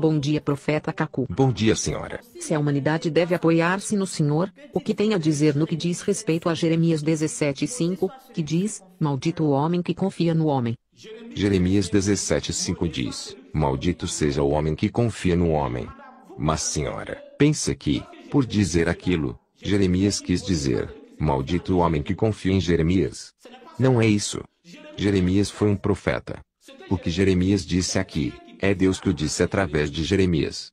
Bom dia, profeta Cacu. Bom dia, senhora. Se a humanidade deve apoiar-se no Senhor, o que tem a dizer no que diz respeito a Jeremias 17:5, que diz: Maldito o homem que confia no homem. Jeremias 17:5 diz: Maldito seja o homem que confia no homem. Mas, senhora, pensa que, por dizer aquilo, Jeremias quis dizer: Maldito o homem que confia em Jeremias. Não é isso. Jeremias foi um profeta. O que Jeremias disse aqui é Deus que o disse através de Jeremias.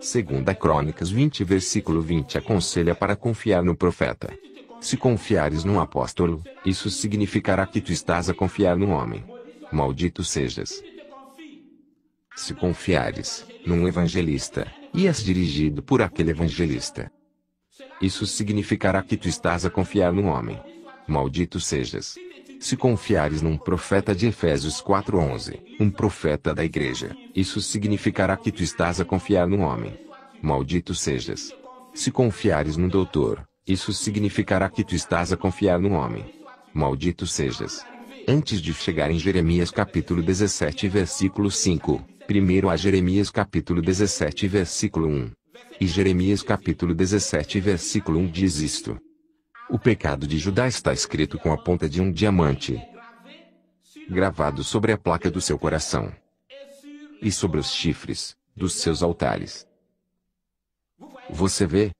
Segunda Crônicas 20 versículo 20 aconselha para confiar no profeta. Se confiares num apóstolo, isso significará que tu estás a confiar num homem. Maldito sejas. Se confiares num evangelista, e és dirigido por aquele evangelista, isso significará que tu estás a confiar num homem. Maldito sejas. Se confiares num profeta de Efésios 4:11, um profeta da igreja, isso significará que tu estás a confiar num homem. Maldito sejas. Se confiares num doutor, isso significará que tu estás a confiar num homem. Maldito sejas. Antes de chegar em Jeremias capítulo 17 versículo 5, primeiro a Jeremias capítulo 17 versículo 1. E Jeremias capítulo 17 versículo 1 diz isto. O pecado de Judá está escrito com a ponta de um diamante, gravado sobre a placa do seu coração e sobre os chifres dos seus altares. Você vê?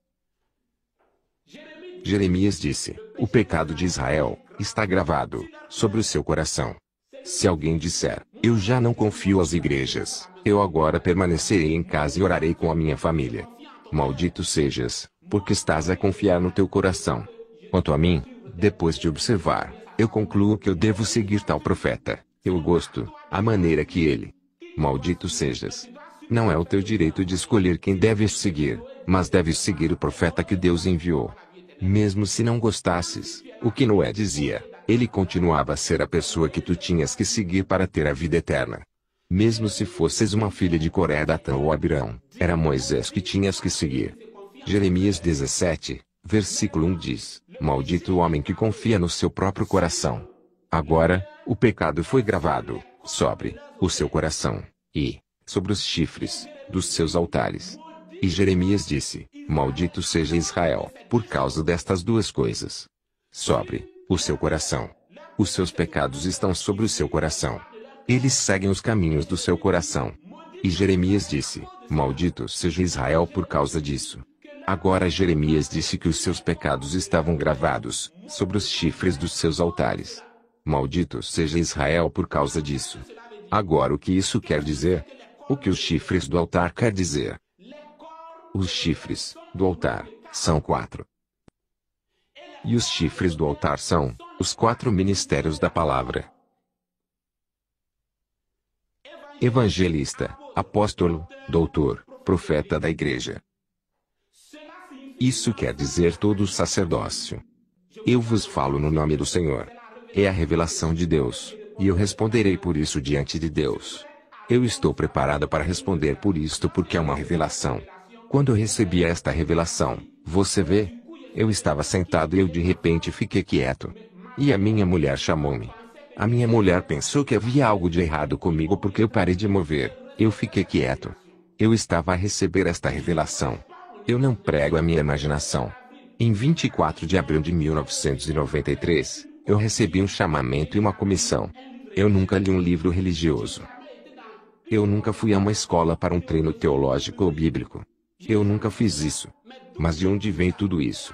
Jeremias disse: O pecado de Israel está gravado sobre o seu coração. Se alguém disser, eu já não confio às igrejas, eu agora permanecerei em casa e orarei com a minha família. Maldito sejas, porque estás a confiar no teu coração. Quanto a mim, depois de observar, eu concluo que eu devo seguir tal profeta. Eu gosto, a maneira que ele. Maldito sejas. Não é o teu direito de escolher quem deves seguir, mas deves seguir o profeta que Deus enviou. Mesmo se não gostasses, o que Noé dizia, ele continuava a ser a pessoa que tu tinhas que seguir para ter a vida eterna. Mesmo se fosses uma filha de Coré, Datã ou Abirão, era Moisés que tinhas que seguir. Jeremias 17, Versículo 1 diz: Maldito o homem que confia no seu próprio coração. Agora, o pecado foi gravado sobre o seu coração e sobre os chifres dos seus altares. E Jeremias disse: Maldito seja Israel, por causa destas duas coisas. Sobre o seu coração. Os seus pecados estão sobre o seu coração. Eles seguem os caminhos do seu coração. E Jeremias disse: Maldito seja Israel por causa disso. Agora Jeremias disse que os seus pecados estavam gravados sobre os chifres dos seus altares. Maldito seja Israel por causa disso. Agora o que isso quer dizer? O que os chifres do altar quer dizer? Os chifres do altar são quatro. E os chifres do altar são os quatro ministérios da palavra. Evangelista, apóstolo, doutor, profeta da igreja. Isso quer dizer todo o sacerdócio. Eu vos falo no nome do Senhor. É a revelação de Deus, e eu responderei por isso diante de Deus. Eu estou preparada para responder por isto porque é uma revelação. Quando eu recebi esta revelação, você vê? Eu estava sentado e eu de repente fiquei quieto. E a minha mulher chamou-me. A minha mulher pensou que havia algo de errado comigo porque eu parei de mover, eu fiquei quieto. Eu estava a receber esta revelação. Eu não prego a minha imaginação. Em 24 de abril de 1993, eu recebi um chamamento e uma comissão. Eu nunca li um livro religioso. Eu nunca fui a uma escola para um treino teológico ou bíblico. Eu nunca fiz isso. Mas de onde vem tudo isso?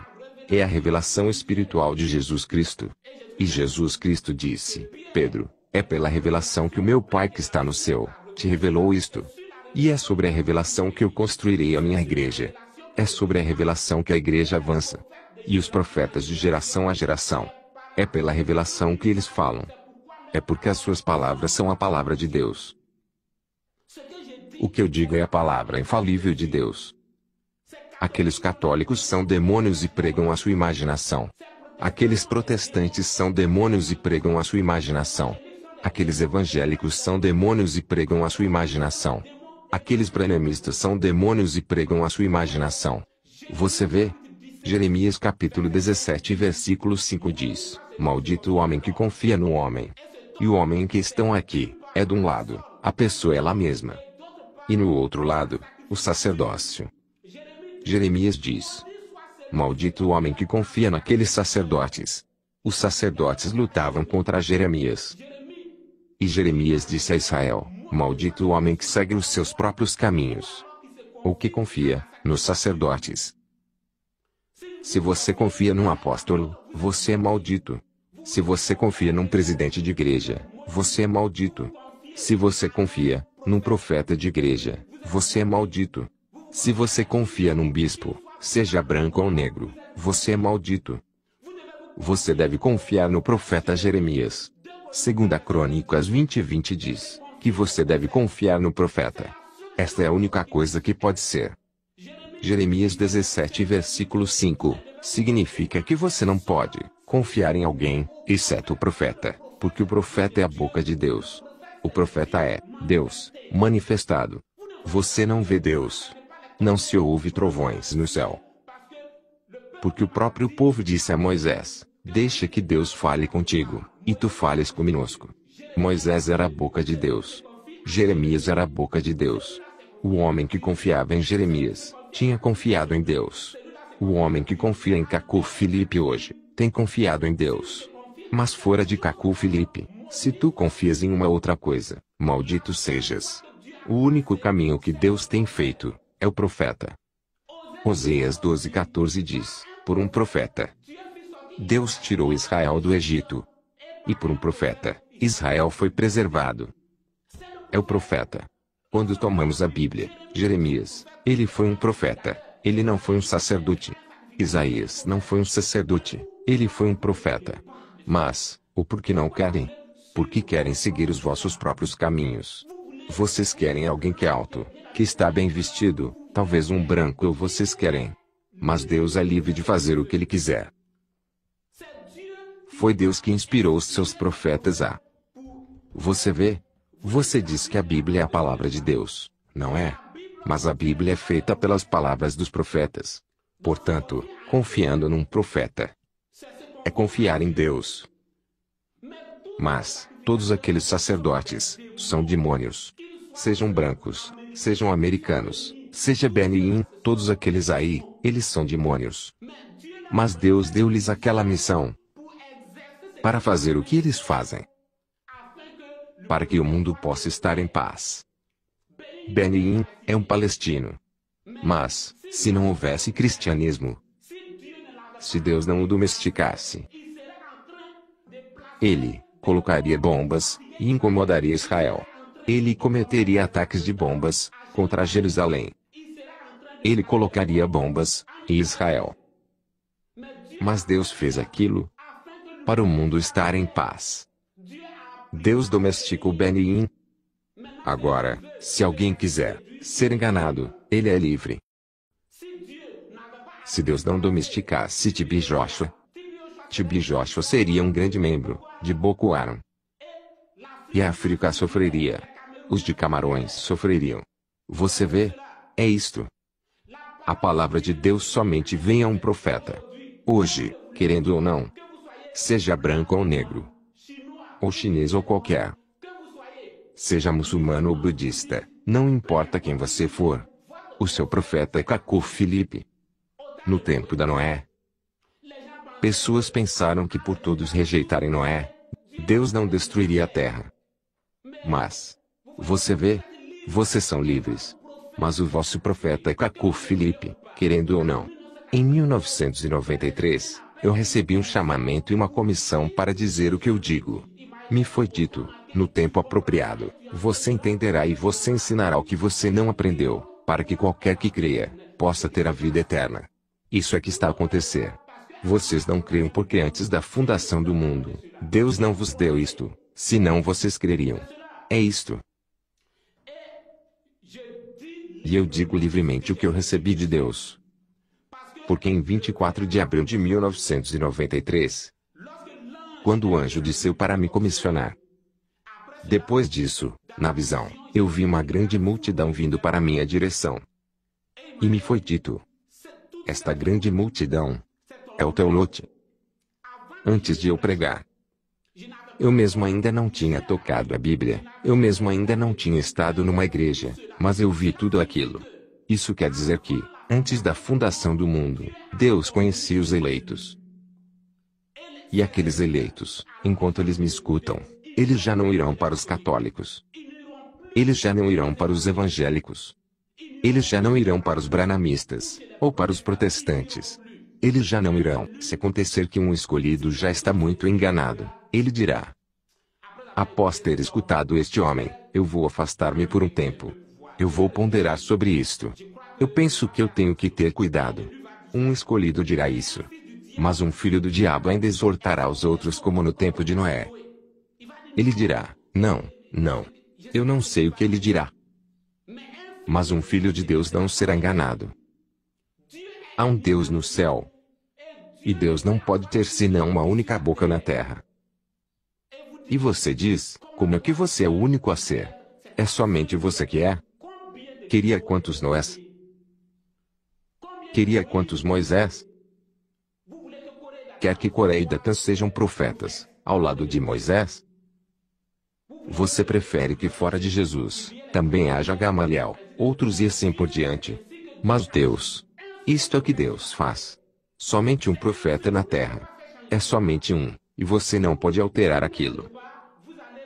É a revelação espiritual de Jesus Cristo. E Jesus Cristo disse: Pedro, é pela revelação que o meu Pai que está no céu te revelou isto. E é sobre a revelação que eu construirei a minha igreja. É sobre a revelação que a igreja avança. E os profetas de geração a geração. É pela revelação que eles falam. É porque as suas palavras são a palavra de Deus. O que eu digo é a palavra infalível de Deus. Aqueles católicos são demônios e pregam a sua imaginação. Aqueles protestantes são demônios e pregam a sua imaginação. Aqueles evangélicos são demônios e pregam a sua imaginação. Aqueles pré são demônios e pregam a sua imaginação. Você vê? Jeremias capítulo 17 versículo 5 diz, Maldito o homem que confia no homem. E o homem que estão aqui, é de um lado, a pessoa é ela mesma. E no outro lado, o sacerdócio. Jeremias diz, Maldito o homem que confia naqueles sacerdotes. Os sacerdotes lutavam contra Jeremias. E Jeremias disse a Israel, Maldito o homem que segue os seus próprios caminhos. Ou que confia, nos sacerdotes. Se você confia num apóstolo, você é maldito. Se você confia num presidente de igreja, você é maldito. Se você confia num profeta de igreja, você é maldito. Se você confia num bispo, seja branco ou negro, você é maldito. Você deve confiar no profeta Jeremias. Segunda Crônicas 20:20 diz: que você deve confiar no profeta. Esta é a única coisa que pode ser. Jeremias 17, versículo 5 significa que você não pode confiar em alguém, exceto o profeta, porque o profeta é a boca de Deus. O profeta é Deus manifestado. Você não vê Deus. Não se ouve trovões no céu. Porque o próprio povo disse a Moisés: Deixa que Deus fale contigo, e tu fales conosco. Moisés era a boca de Deus. Jeremias era a boca de Deus. O homem que confiava em Jeremias, tinha confiado em Deus. O homem que confia em Cacu Felipe hoje, tem confiado em Deus. Mas fora de Cacu Felipe, se tu confias em uma outra coisa, maldito sejas. O único caminho que Deus tem feito, é o profeta. Oséias 12,14 diz, por um profeta. Deus tirou Israel do Egito. E por um profeta. Israel foi preservado. É o profeta. Quando tomamos a Bíblia, Jeremias, ele foi um profeta, ele não foi um sacerdote. Isaías não foi um sacerdote, ele foi um profeta. Mas, o porquê não querem? Porque querem seguir os vossos próprios caminhos. Vocês querem alguém que é alto, que está bem vestido, talvez um branco ou vocês querem. Mas Deus é livre de fazer o que ele quiser. Foi Deus que inspirou os seus profetas a você vê? Você diz que a Bíblia é a palavra de Deus, não é? Mas a Bíblia é feita pelas palavras dos profetas. Portanto, confiando num profeta é confiar em Deus. Mas, todos aqueles sacerdotes são demônios. Sejam brancos, sejam americanos, seja Benin, todos aqueles aí, eles são demônios. Mas Deus deu-lhes aquela missão para fazer o que eles fazem para que o mundo possa estar em paz. Benin é um palestino. Mas, se não houvesse cristianismo, se Deus não o domesticasse, ele colocaria bombas e incomodaria Israel. Ele cometeria ataques de bombas contra Jerusalém. Ele colocaria bombas em Israel. Mas Deus fez aquilo para o mundo estar em paz. Deus domestica o Benin. Agora, se alguém quiser ser enganado, ele é livre. Se Deus não domesticasse Tibi Joshua, Tibi Joshua seria um grande membro de Boko Haram. E a África sofreria. Os de Camarões sofreriam. Você vê? É isto. A palavra de Deus somente vem a um profeta. Hoje, querendo ou não, seja branco ou negro, ou chinês ou qualquer. Seja muçulmano ou budista, não importa quem você for. O seu profeta é Cacu Felipe. No tempo da Noé, pessoas pensaram que por todos rejeitarem Noé, Deus não destruiria a terra. Mas, você vê, vocês são livres. Mas o vosso profeta é Cacu Felipe, querendo ou não. Em 1993, eu recebi um chamamento e uma comissão para dizer o que eu digo. Me foi dito, no tempo apropriado, você entenderá e você ensinará o que você não aprendeu, para que qualquer que creia, possa ter a vida eterna. Isso é que está a acontecer. Vocês não creem porque antes da fundação do mundo, Deus não vos deu isto, senão vocês creriam. É isto. E eu digo livremente o que eu recebi de Deus. Porque em 24 de abril de 1993, quando o anjo desceu para me comissionar. Depois disso, na visão, eu vi uma grande multidão vindo para minha direção. E me foi dito: Esta grande multidão é o teu lote. Antes de eu pregar, eu mesmo ainda não tinha tocado a Bíblia, eu mesmo ainda não tinha estado numa igreja, mas eu vi tudo aquilo. Isso quer dizer que, antes da fundação do mundo, Deus conhecia os eleitos e aqueles eleitos, enquanto eles me escutam, eles já não irão para os católicos. Eles já não irão para os evangélicos. Eles já não irão para os branamistas, ou para os protestantes. Eles já não irão. Se acontecer que um escolhido já está muito enganado, ele dirá: Após ter escutado este homem, eu vou afastar-me por um tempo. Eu vou ponderar sobre isto. Eu penso que eu tenho que ter cuidado. Um escolhido dirá isso. Mas um filho do diabo ainda exortará os outros como no tempo de Noé. Ele dirá, não, não. Eu não sei o que ele dirá. Mas um filho de Deus não será enganado. Há um Deus no céu. E Deus não pode ter senão uma única boca na terra. E você diz, como é que você é o único a ser? É somente você que é? Queria quantos Noés? Queria quantos Moisés? quer que Coré e Datã sejam profetas, ao lado de Moisés? Você prefere que fora de Jesus, também haja Gamaliel, outros e assim por diante. Mas Deus. Isto é o que Deus faz. Somente um profeta na terra. É somente um, e você não pode alterar aquilo.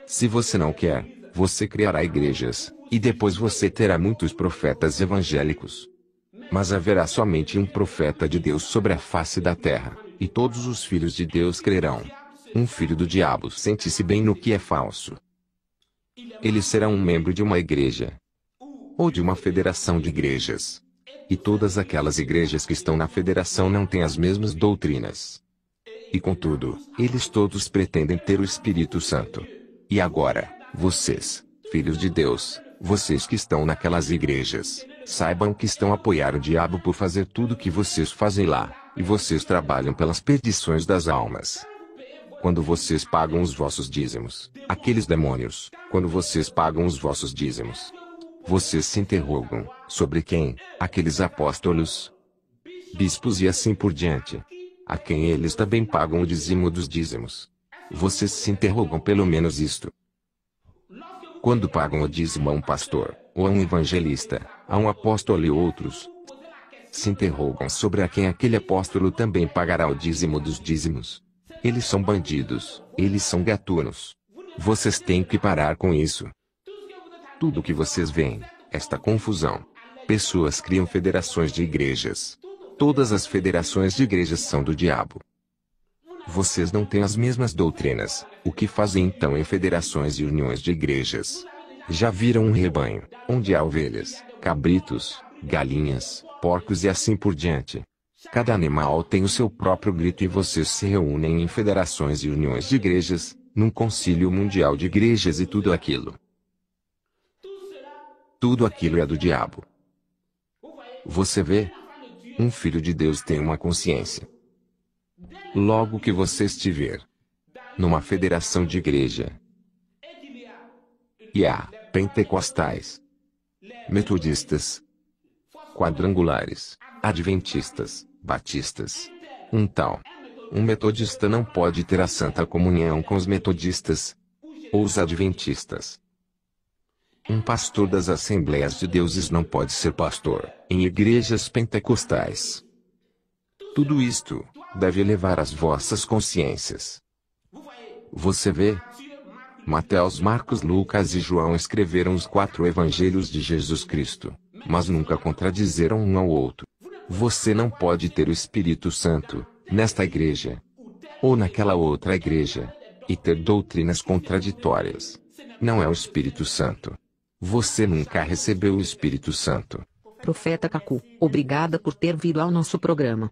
Se você não quer, você criará igrejas, e depois você terá muitos profetas evangélicos. Mas haverá somente um profeta de Deus sobre a face da terra e todos os filhos de Deus crerão. Um filho do diabo sente-se bem no que é falso. Ele será um membro de uma igreja ou de uma federação de igrejas. E todas aquelas igrejas que estão na federação não têm as mesmas doutrinas. E contudo, eles todos pretendem ter o Espírito Santo. E agora, vocês, filhos de Deus, vocês que estão naquelas igrejas, saibam que estão a apoiar o diabo por fazer tudo o que vocês fazem lá. E vocês trabalham pelas perdições das almas. Quando vocês pagam os vossos dízimos, aqueles demônios, quando vocês pagam os vossos dízimos, vocês se interrogam sobre quem, aqueles apóstolos, bispos e assim por diante, a quem eles também pagam o dízimo dos dízimos. Vocês se interrogam pelo menos isto. Quando pagam o dízimo a um pastor, ou a um evangelista, a um apóstolo e outros, se interrogam sobre a quem aquele apóstolo também pagará o dízimo dos dízimos. Eles são bandidos, eles são gatunos. Vocês têm que parar com isso. Tudo o que vocês veem, esta confusão. Pessoas criam federações de igrejas. Todas as federações de igrejas são do diabo. Vocês não têm as mesmas doutrinas, o que fazem então em federações e uniões de igrejas? Já viram um rebanho, onde há ovelhas, cabritos, galinhas, porcos e assim por diante. Cada animal tem o seu próprio grito e vocês se reúnem em federações e uniões de igrejas, num concílio mundial de igrejas e tudo aquilo. Tudo aquilo é do diabo. Você vê? Um filho de Deus tem uma consciência. Logo que você estiver numa federação de igreja, e há pentecostais, metodistas, quadrangulares, adventistas, batistas. Um tal, um metodista não pode ter a santa comunhão com os metodistas ou os adventistas. Um pastor das Assembleias de Deuses não pode ser pastor em igrejas pentecostais. Tudo isto deve elevar as vossas consciências. Você vê? Mateus, Marcos, Lucas e João escreveram os quatro evangelhos de Jesus Cristo mas nunca contradizeram um ao outro. Você não pode ter o Espírito Santo, nesta igreja, ou naquela outra igreja, e ter doutrinas contraditórias. Não é o Espírito Santo. Você nunca recebeu o Espírito Santo. Profeta Cacu, obrigada por ter vindo ao nosso programa.